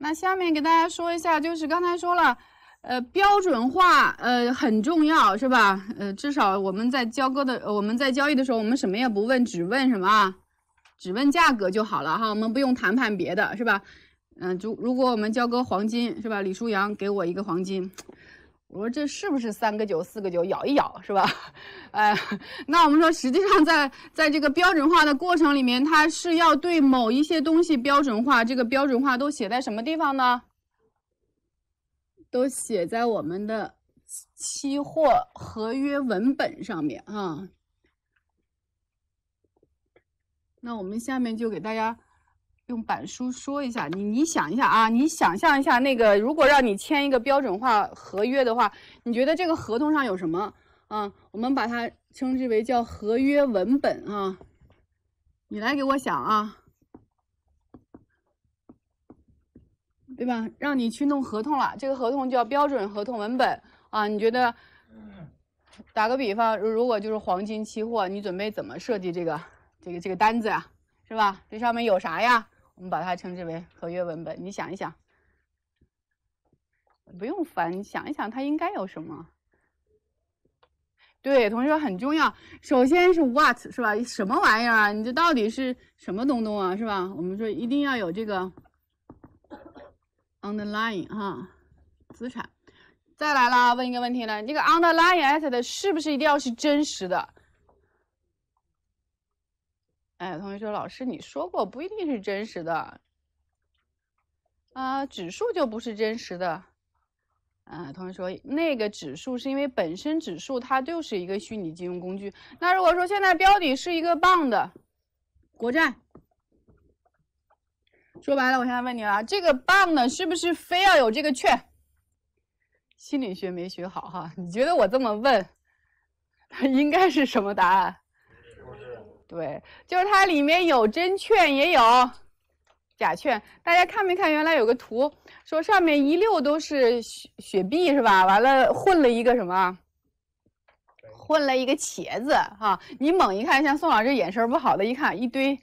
那下面给大家说一下，就是刚才说了，呃，标准化呃很重要，是吧？呃，至少我们在交割的我们在交易的时候，我们什么也不问，只问什么啊？只问价格就好了哈，我们不用谈判别的，是吧？嗯，就如果我们交割黄金，是吧？李舒阳给我一个黄金。我说这是不是三个九四个九咬一咬是吧？哎，那我们说实际上在在这个标准化的过程里面，它是要对某一些东西标准化。这个标准化都写在什么地方呢？都写在我们的期货合约文本上面啊。那我们下面就给大家。用板书说一下，你你想一下啊，你想象一下那个，如果让你签一个标准化合约的话，你觉得这个合同上有什么啊？我们把它称之为叫合约文本啊，你来给我想啊，对吧？让你去弄合同了，这个合同叫标准合同文本啊。你觉得，打个比方，如如果就是黄金期货，你准备怎么设计这个这个这个单子呀？是吧？这上面有啥呀？我们把它称之为合约文本。你想一想，不用翻，你想一想，它应该有什么？对，同学很重要。首先是 what，是吧？什么玩意儿啊？你这到底是什么东东啊？是吧？我们说一定要有这个，underlying 哈，资产。再来啦，问一个问题了，这个 underlying asset 是不是一定要是真实的？哎，同学说老师你说过不一定是真实的，啊，指数就不是真实的，啊，同学说那个指数是因为本身指数它就是一个虚拟金融工具，那如果说现在标底是一个 bond，国债，说白了我现在问你了，这个 b 呢 n 是不是非要有这个券？心理学没学好哈，你觉得我这么问，应该是什么答案？对，就是它里面有真券，也有假券。大家看没看？原来有个图，说上面一溜都是雪雪碧，是吧？完了混了一个什么？混了一个茄子哈！你猛一看，像宋老师眼神不好的一看，一堆。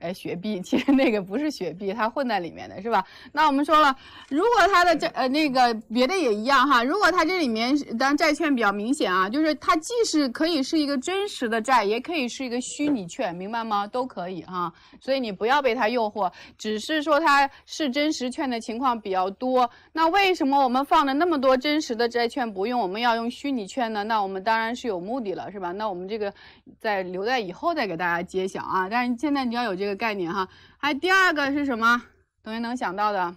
哎，雪碧，其实那个不是雪碧，它混在里面的是吧？那我们说了，如果它的债，呃，那个别的也一样哈。如果它这里面，当然债券比较明显啊，就是它既是可以是一个真实的债，也可以是一个虚拟券，明白吗？都可以哈。所以你不要被它诱惑，只是说它是真实券的情况比较多。那为什么我们放了那么多真实的债券不用，我们要用虚拟券呢？那我们当然是有目的了，是吧？那我们这个在留在以后再给大家揭晓啊。但是现在你要有。这。这个概念哈，还第二个是什么？同学能想到的？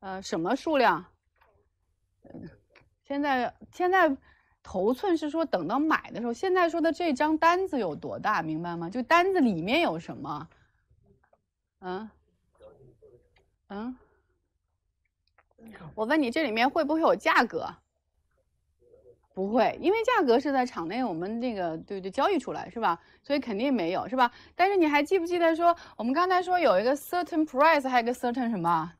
呃，什么数量？现在现在头寸是说等到买的时候，现在说的这张单子有多大？明白吗？就单子里面有什么？嗯嗯，我问你，这里面会不会有价格？不会，因为价格是在场内我们那个对对交易出来是吧？所以肯定没有是吧？但是你还记不记得说我们刚才说有一个 certain price，还有一个 certain 什么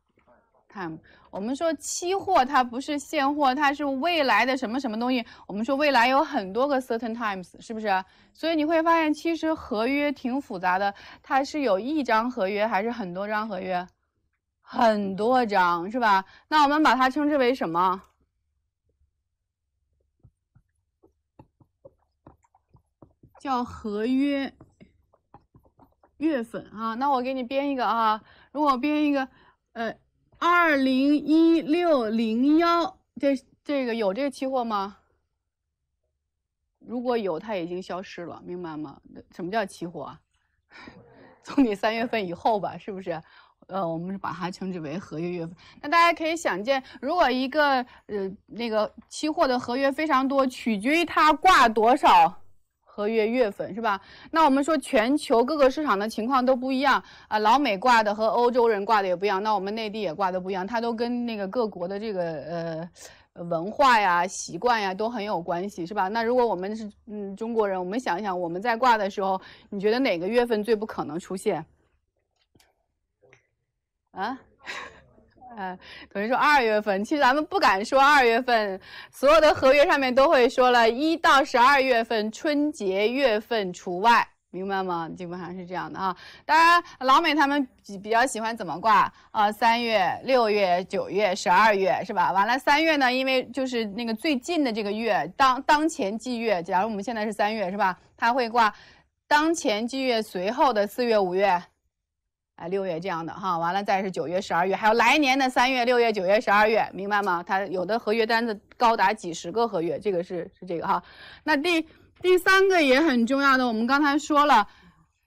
time？我们说期货它不是现货，它是未来的什么什么东西？我们说未来有很多个 certain times，是不是？所以你会发现其实合约挺复杂的，它是有一张合约还是很多张合约？很多张是吧？那我们把它称之为什么？叫合约月份啊，那我给你编一个啊，如果编一个，呃，二零一六零幺，这这个有这个期货吗？如果有，它已经消失了，明白吗？什么叫期货？啊？从 你三月份以后吧，是不是？呃，我们是把它称之为合约月份。那大家可以想见，如果一个呃那个期货的合约非常多，取决于它挂多少。和月月份是吧？那我们说全球各个市场的情况都不一样啊，老美挂的和欧洲人挂的也不一样，那我们内地也挂的不一样，它都跟那个各国的这个呃文化呀、习惯呀都很有关系，是吧？那如果我们是嗯中国人，我们想一想，我们在挂的时候，你觉得哪个月份最不可能出现？啊？嗯，等于说二月份，其实咱们不敢说二月份，所有的合约上面都会说了，一到十二月份春节月份除外，明白吗？基本上是这样的哈。当然，老美他们比比较喜欢怎么挂啊？三月、六月、九月、十二月是吧？完了三月呢，因为就是那个最近的这个月，当当前季月，假如我们现在是三月是吧？他会挂当前季月随后的四月、五月。哎，六月这样的哈，完了再是九月、十二月，还有来年的三月、六月、九月、十二月，明白吗？他有的合约单子高达几十个合约，这个是是这个哈。那第第三个也很重要的，我们刚才说了，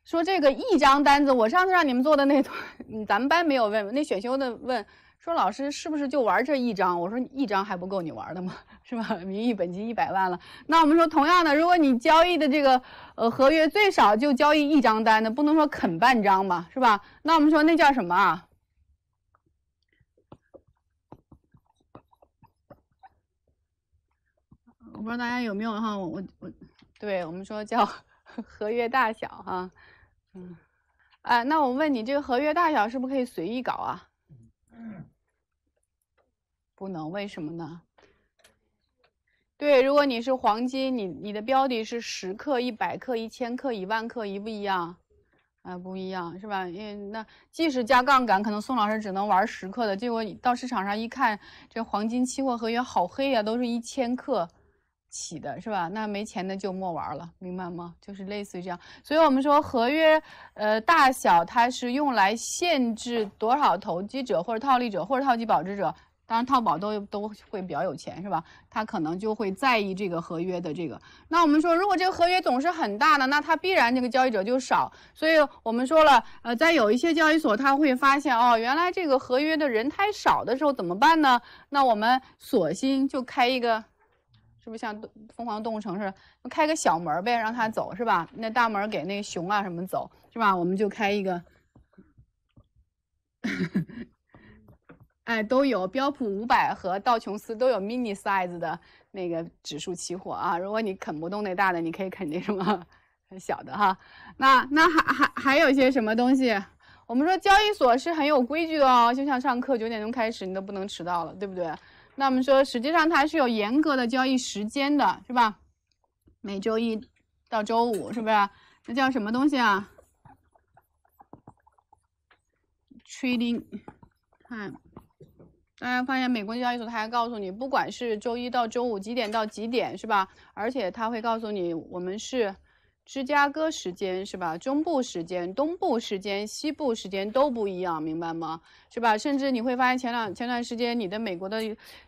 说这个一张单子，我上次让你们做的那，咱们班没有问，那选修的问。说老师是不是就玩这一张？我说一张还不够你玩的吗？是吧？名义本金一百万了，那我们说同样的，如果你交易的这个呃合约最少就交易一张单的，不能说啃半张吧，是吧？那我们说那叫什么啊？我不知道大家有没有哈，我我，对我们说叫 合约大小哈，嗯，哎，那我问你，这个合约大小是不是可以随意搞啊？嗯。不能，为什么呢？对，如果你是黄金，你你的标的是十克、一百克、一千克、一万克，一不一样？啊，不一样，是吧？因为那即使加杠杆，可能宋老师只能玩十克的。结果到市场上一看，这黄金期货合约好黑呀，都是一千克起的，是吧？那没钱的就莫玩了，明白吗？就是类似于这样。所以我们说，合约呃大小，它是用来限制多少投机者或者套利者或者套期保值者。当然，淘宝都都会比较有钱，是吧？他可能就会在意这个合约的这个。那我们说，如果这个合约总是很大的，那他必然这个交易者就少。所以我们说了，呃，在有一些交易所，他会发现哦，原来这个合约的人太少的时候怎么办呢？那我们索性就开一个，是不是像疯狂动物城似的，开个小门儿呗，让他走，是吧？那大门给那熊啊什么走，是吧？我们就开一个。哎，都有标普五百和道琼斯都有 mini size 的那个指数期货啊。如果你啃不动那大的，你可以啃那什么小的哈。那那还还还有些什么东西？我们说交易所是很有规矩的哦，就像上课九点钟开始，你都不能迟到了，对不对？那我们说实际上它是有严格的交易时间的，是吧？每周一到周五，是不是？那叫什么东西啊？Trading，看。大家发现美国交易所，他还告诉你，不管是周一到周五几点到几点，是吧？而且他会告诉你，我们是芝加哥时间，是吧？中部时间、东部时间、西部时间都不一样，明白吗？是吧？甚至你会发现前两前段时间，你的美国的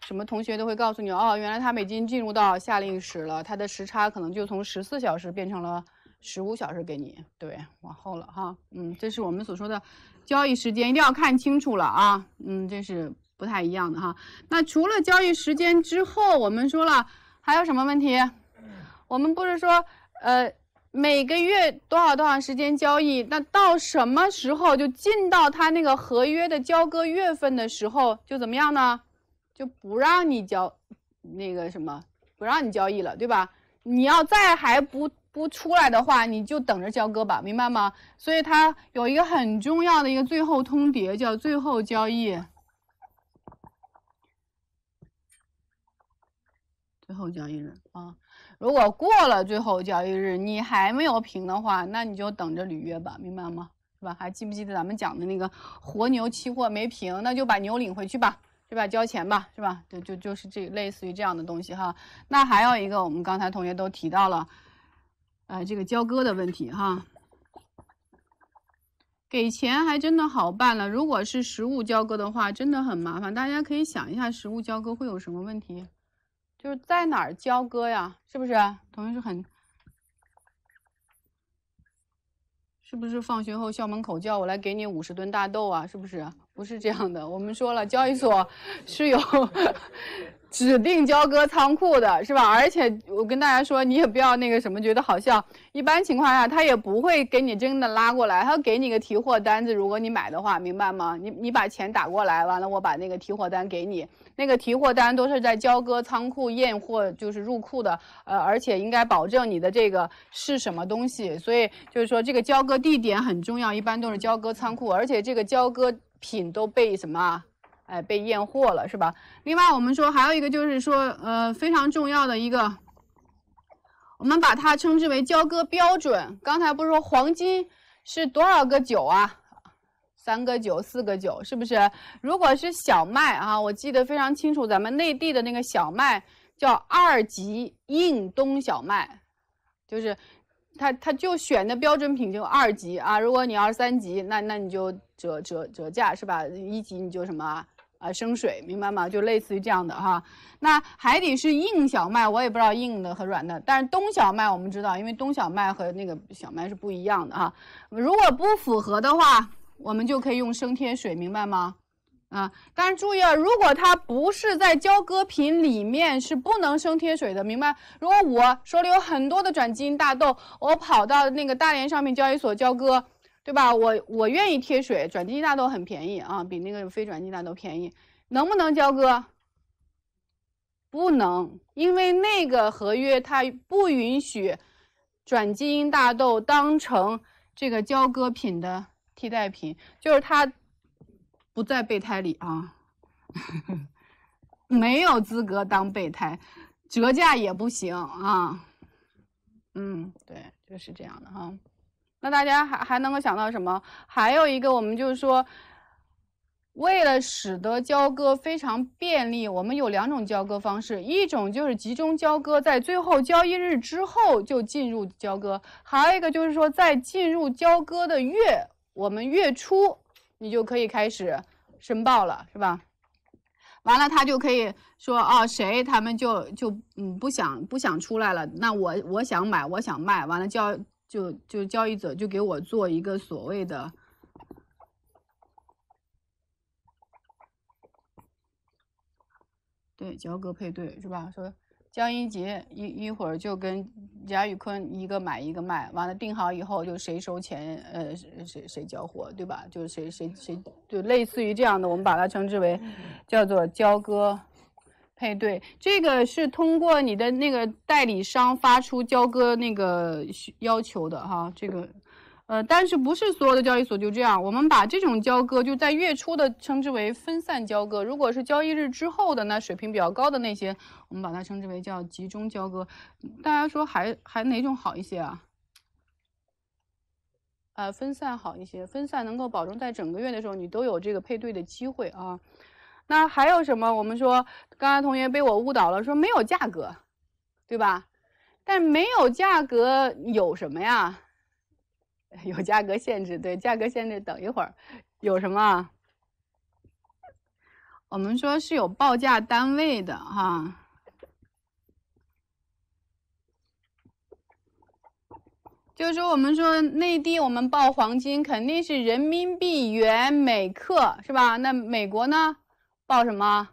什么同学都会告诉你，哦，原来他们已经进入到夏令时了，他的时差可能就从十四小时变成了十五小时给你。对，往后了哈。嗯，这是我们所说的交易时间，一定要看清楚了啊。嗯，这是。不太一样的哈。那除了交易时间之后，我们说了还有什么问题？我们不是说呃每个月多少多长时间交易？那到什么时候就进到他那个合约的交割月份的时候，就怎么样呢？就不让你交那个什么，不让你交易了，对吧？你要再还不不出来的话，你就等着交割吧，明白吗？所以它有一个很重要的一个最后通牒，叫最后交易。最后交易日啊，如果过了最后交易日，你还没有平的话，那你就等着履约吧，明白吗？是吧？还记不记得咱们讲的那个活牛期货没平，那就把牛领回去吧，是吧？交钱吧，是吧？就就就是这类似于这样的东西哈。那还有一个，我们刚才同学都提到了，呃，这个交割的问题哈。给钱还真的好办了，如果是实物交割的话，真的很麻烦。大家可以想一下，实物交割会有什么问题？就是在哪儿交割呀？是不是？同学是很，是不是？放学后校门口叫我来给你五十吨大豆啊？是不是？不是这样的。我们说了，交易所是有。指定交割仓库的是吧？而且我跟大家说，你也不要那个什么，觉得好笑。一般情况下，他也不会给你真的拉过来，他要给你个提货单子。如果你买的话，明白吗？你你把钱打过来，完了我把那个提货单给你。那个提货单都是在交割仓库验货，就是入库的。呃，而且应该保证你的这个是什么东西。所以就是说，这个交割地点很重要，一般都是交割仓库。而且这个交割品都被什么？哎，被验货了是吧？另外，我们说还有一个就是说，呃，非常重要的一个，我们把它称之为交割标准。刚才不是说黄金是多少个九啊？三个九、四个九，是不是？如果是小麦啊，我记得非常清楚，咱们内地的那个小麦叫二级硬冬小麦，就是它它就选的标准品就二级啊。如果你要是三级，那那你就折折折价是吧？一级你就什么啊？啊，生水，明白吗？就类似于这样的哈。那海底是硬小麦，我也不知道硬的和软的。但是冬小麦我们知道，因为冬小麦和那个小麦是不一样的哈。如果不符合的话，我们就可以用升贴水，明白吗？啊，但是注意啊，如果它不是在交割品里面，是不能升贴水的，明白？如果我手里有很多的转基因大豆，我跑到那个大连商品交易所交割。对吧？我我愿意贴水，转基因大豆很便宜啊，比那个非转基因大豆便宜。能不能交割？不能，因为那个合约它不允许转基因大豆当成这个交割品的替代品，就是它不在备胎里啊，没有资格当备胎，折价也不行啊。嗯，对，就是这样的哈。那大家还还能够想到什么？还有一个，我们就是说，为了使得交割非常便利，我们有两种交割方式，一种就是集中交割，在最后交易日之后就进入交割；还有一个就是说，在进入交割的月，我们月初你就可以开始申报了，是吧？完了，他就可以说啊，谁他们就就嗯不想不想出来了，那我我想买，我想卖，完了交就就交易者就给我做一个所谓的，对交割配对是吧？说江一杰一一会儿就跟贾宇坤一个买一个卖，完了定好以后就谁收钱呃谁谁谁交货对吧？就谁谁谁就类似于这样的，我们把它称之为叫做交割。配对，这个是通过你的那个代理商发出交割那个要求的哈，这个，呃，但是不是所有的交易所就这样？我们把这种交割就在月初的称之为分散交割，如果是交易日之后的，那水平比较高的那些，我们把它称之为叫集中交割。大家说还还哪种好一些啊？呃，分散好一些，分散能够保证在整个月的时候你都有这个配对的机会啊。那还有什么？我们说，刚才同学被我误导了，说没有价格，对吧？但没有价格有什么呀？有价格限制，对，价格限制。等一会儿，有什么？我们说是有报价单位的，哈。就是说，我们说内地我们报黄金肯定是人民币元每克，是吧？那美国呢？报什么？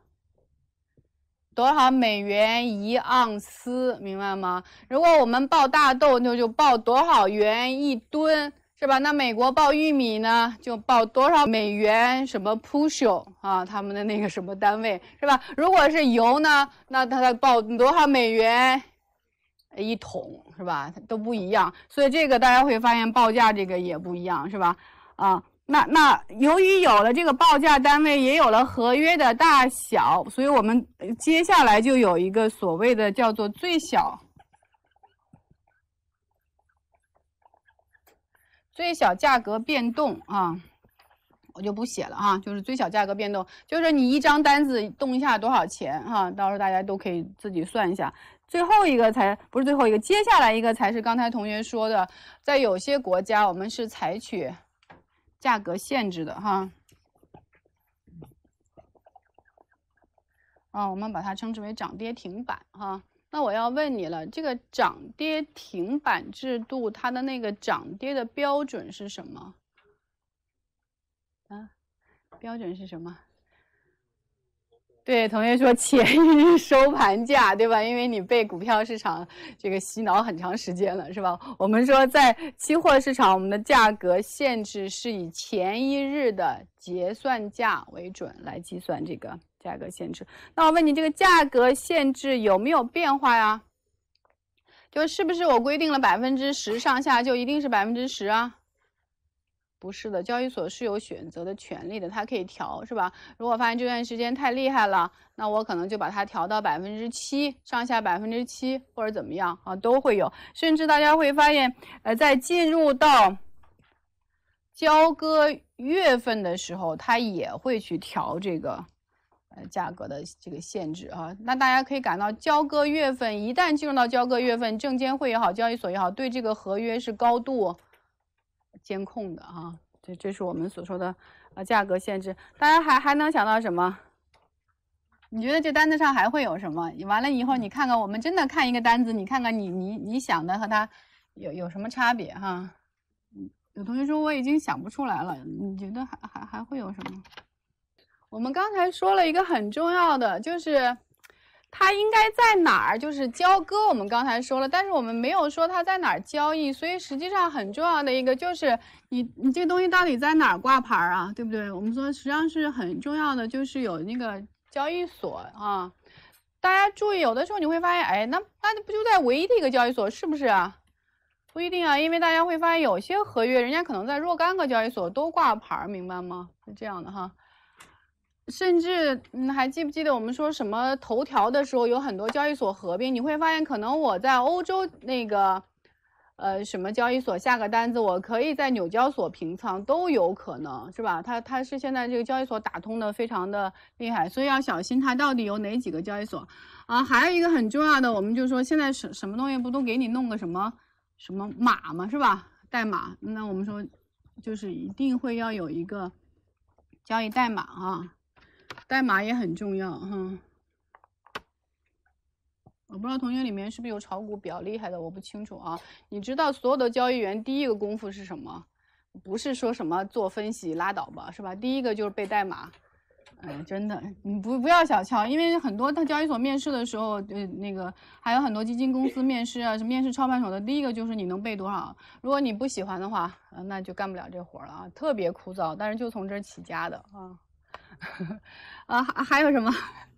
多少美元一盎司，明白吗？如果我们报大豆，那就报多少元一吨，是吧？那美国报玉米呢，就报多少美元什么 p u s h 啊，他们的那个什么单位，是吧？如果是油呢，那它它报多少美元一桶，是吧？都不一样，所以这个大家会发现报价这个也不一样，是吧？啊。那那，由于有了这个报价单位，也有了合约的大小，所以我们接下来就有一个所谓的叫做最小最小价格变动啊，我就不写了哈，就是最小价格变动，就是你一张单子动一下多少钱哈，到时候大家都可以自己算一下。最后一个才不是最后一个，接下来一个才是刚才同学说的，在有些国家我们是采取。价格限制的哈，啊，我们把它称之为涨跌停板哈。那我要问你了，这个涨跌停板制度，它的那个涨跌的标准是什么？啊，标准是什么？对，同学说前一日收盘价，对吧？因为你被股票市场这个洗脑很长时间了，是吧？我们说在期货市场，我们的价格限制是以前一日的结算价为准来计算这个价格限制。那我问你，这个价格限制有没有变化呀？就是不是我规定了百分之十上下，就一定是百分之十啊？不是的，交易所是有选择的权利的，它可以调，是吧？如果发现这段时间太厉害了，那我可能就把它调到百分之七上下，百分之七或者怎么样啊，都会有。甚至大家会发现，呃，在进入到交割月份的时候，它也会去调这个呃价格的这个限制啊。那大家可以感到，交割月份一旦进入到交割月份，证监会也好，交易所也好，对这个合约是高度。监控的啊，这这是我们所说的，呃价格限制。大家还还能想到什么？你觉得这单子上还会有什么？你完了以后，你看看我们真的看一个单子，你看看你你你想的和他有有什么差别哈？有同学说我已经想不出来了，你觉得还还还会有什么？我们刚才说了一个很重要的，就是。它应该在哪儿？就是交割，我们刚才说了，但是我们没有说它在哪儿交易，所以实际上很重要的一个就是你你这个东西到底在哪儿挂牌啊，对不对？我们说实际上是很重要的，就是有那个交易所啊。大家注意，有的时候你会发现，哎，那那不就在唯一的一个交易所是不是啊？不一定啊，因为大家会发现有些合约，人家可能在若干个交易所都挂牌，明白吗？是这样的哈。甚至，嗯、还记不记得我们说什么头条的时候，有很多交易所合并，你会发现，可能我在欧洲那个，呃，什么交易所下个单子，我可以在纽交所平仓，都有可能是吧？它它是现在这个交易所打通的非常的厉害，所以要小心它到底有哪几个交易所啊？还有一个很重要的，我们就说现在什什么东西不都给你弄个什么什么码嘛，是吧？代码，那我们说就是一定会要有一个交易代码啊。代码也很重要哈，我不知道同学里面是不是有炒股比较厉害的，我不清楚啊。你知道所有的交易员第一个功夫是什么？不是说什么做分析拉倒吧，是吧？第一个就是背代码。嗯，真的，你不不要小瞧，因为很多他交易所面试的时候，对那个还有很多基金公司面试啊，什么面试操盘手的，第一个就是你能背多少。如果你不喜欢的话，那就干不了这活了啊，特别枯燥，但是就从这儿起家的啊。啊，还还有什么？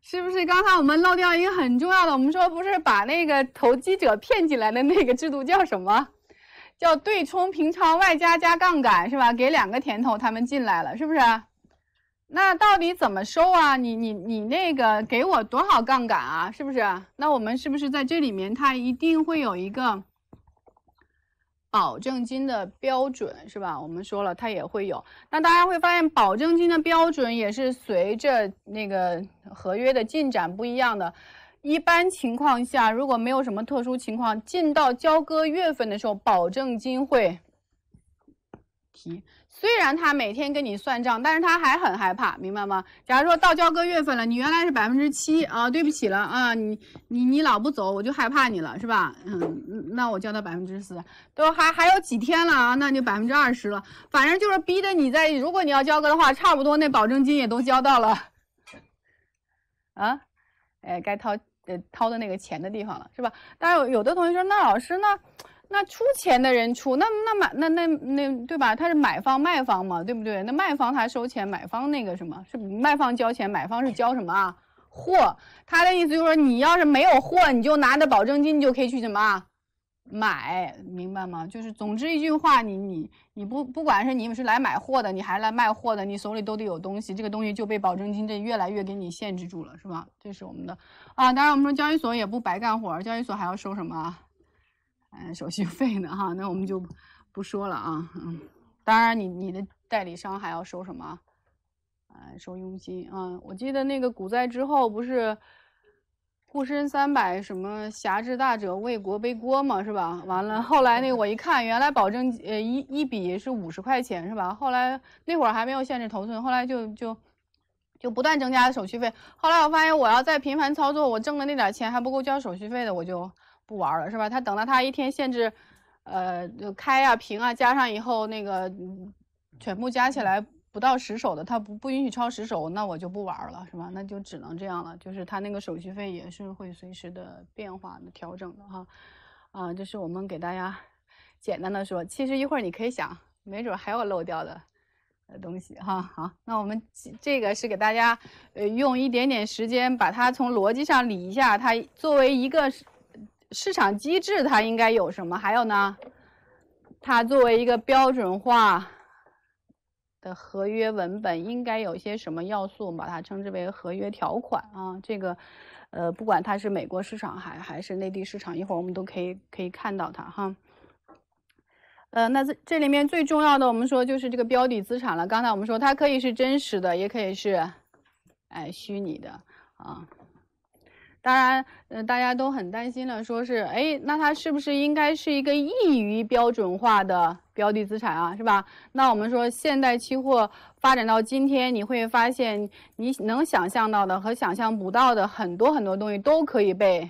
是不是刚才我们漏掉一个很重要的？我们说不是把那个投机者骗进来的那个制度叫什么？叫对冲平仓外加加杠杆是吧？给两个甜头，他们进来了是不是？那到底怎么收啊？你你你那个给我多少杠杆啊？是不是？那我们是不是在这里面，它一定会有一个？保证金的标准是吧？我们说了，它也会有。那大家会发现，保证金的标准也是随着那个合约的进展不一样的。一般情况下，如果没有什么特殊情况，进到交割月份的时候，保证金会提。虽然他每天跟你算账，但是他还很害怕，明白吗？假如说到交割月份了，你原来是百分之七啊，对不起了啊，你你你老不走，我就害怕你了，是吧？嗯，那我交到百分之四，都还还有几天了啊，那就百分之二十了，反正就是逼得你在，如果你要交割的话，差不多那保证金也都交到了，啊，哎，该掏呃掏的那个钱的地方了，是吧？但是有的同学说，那老师呢？那出钱的人出，那那买那那那对吧？他是买方卖方嘛，对不对？那卖方他收钱，买方那个什么是卖方交钱，买方是交什么啊？货。他的意思就是说，你要是没有货，你就拿着保证金，你就可以去什么买，明白吗？就是总之一句话，你你你不不管是你是来买货的，你还来卖货的，你手里都得有东西。这个东西就被保证金这越来越给你限制住了，是吧？这是我们的啊。当然，我们说交易所也不白干活，交易所还要收什么？嗯手续 费呢？哈，那我们就不说了啊。嗯，当然，你你的代理商还要收什么？呃，收佣金啊。我记得那个股灾之后，不是沪深三百什么侠之大者为国背锅嘛，是吧？完了，后来那个我一看，原来保证金呃一一笔是五十块钱，是吧？后来那会儿还没有限制头寸，后来就就就不断增加手续费。后来我发现，我要再频繁操作，我挣的那点钱还不够交手续费的，我就。不玩了是吧？他等到他一天限制，呃，开呀、平啊，加上以后那个全部加起来不到十手的，他不不允许超十手，那我就不玩了是吧？那就只能这样了。就是他那个手续费也是会随时的变化的、调整的哈。啊，这是我们给大家简单的说，其实一会儿你可以想，没准还有漏掉的东西哈。好，那我们这个是给大家呃用一点点时间把它从逻辑上理一下，它作为一个。市场机制它应该有什么？还有呢？它作为一个标准化的合约文本，应该有一些什么要素？我们把它称之为合约条款啊。这个，呃，不管它是美国市场还还是内地市场，一会儿我们都可以可以看到它哈。呃，那这这里面最重要的，我们说就是这个标的资产了。刚才我们说它可以是真实的，也可以是哎虚拟的啊。当然，嗯，大家都很担心的，说是，哎，那它是不是应该是一个易于标准化的标的资产啊？是吧？那我们说，现代期货发展到今天，你会发现，你能想象到的和想象不到的很多很多东西都可以被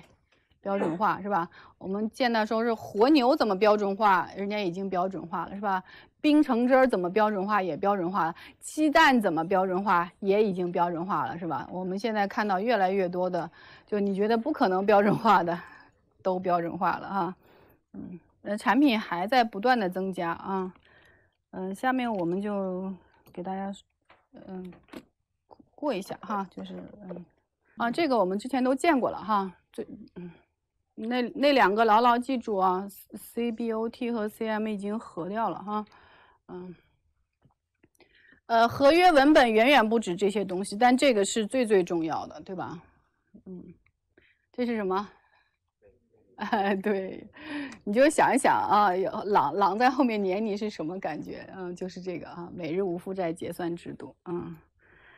标准化，是吧？我们见到说是活牛怎么标准化，人家已经标准化了，是吧？冰橙汁儿怎么标准化也标准化了，鸡蛋怎么标准化也已经标准化了，是吧？我们现在看到越来越多的，就你觉得不可能标准化的，都标准化了哈。嗯，呃，产品还在不断的增加啊。嗯，下面我们就给大家，嗯，过一下哈，就是嗯，啊，这个我们之前都见过了哈。这嗯，那那两个牢牢记住啊，CBOT 和 CM 已经合掉了哈。嗯，呃，合约文本远远不止这些东西，但这个是最最重要的，对吧？嗯，这是什么？哎，对，你就想一想啊，有狼狼在后面撵你是什么感觉？嗯，就是这个啊，每日无负债结算制度。嗯，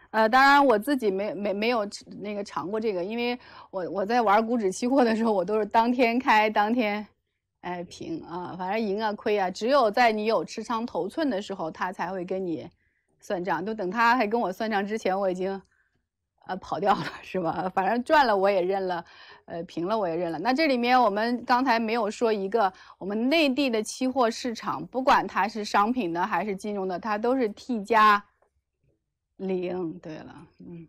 呃，当然我自己没没没有那个尝过这个，因为我我在玩股指期货的时候，我都是当天开，当天。哎，平啊，反正赢啊，亏啊，只有在你有持仓头寸的时候，他才会跟你算账。就等他还跟我算账之前，我已经，呃，跑掉了，是吧？反正赚了我也认了，呃，平了我也认了。那这里面我们刚才没有说一个，我们内地的期货市场，不管它是商品的还是金融的，它都是 T 加零。对了，嗯。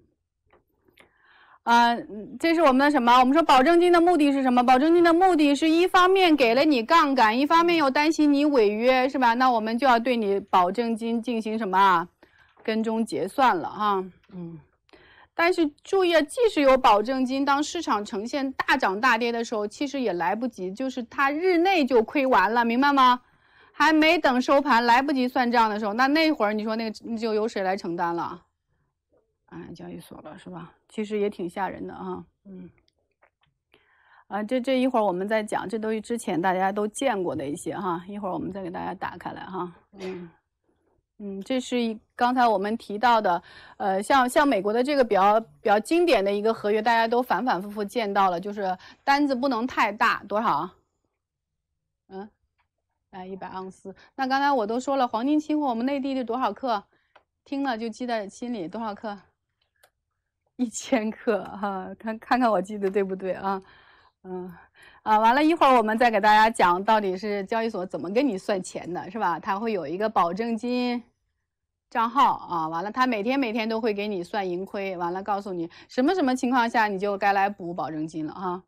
嗯，这是我们的什么？我们说保证金的目的是什么？保证金的目的是，一方面给了你杠杆，一方面又担心你违约，是吧？那我们就要对你保证金进行什么跟踪结算了，哈。嗯，但是注意，即使有保证金，当市场呈现大涨大跌的时候，其实也来不及，就是它日内就亏完了，明白吗？还没等收盘，来不及算账的时候，那那会儿你说那个，就由谁来承担了？啊，交易所了是吧？其实也挺吓人的啊。嗯，啊，这这一会儿我们再讲，这都是之前大家都见过的一些哈。一会儿我们再给大家打开来哈。嗯，嗯，这是一刚才我们提到的，呃，像像美国的这个比较比较经典的一个合约，大家都反反复复见到了，就是单子不能太大，多少？嗯，来一百盎司。那刚才我都说了，黄金期货我们内地的多少克？听了就记在心里，多少克？一千克哈，看看看，我记得对不对啊？嗯，啊，完了一会儿，我们再给大家讲到底是交易所怎么跟你算钱的，是吧？他会有一个保证金账号啊，完了，他每天每天都会给你算盈亏，完了告诉你什么什么情况下你就该来补保证金了哈。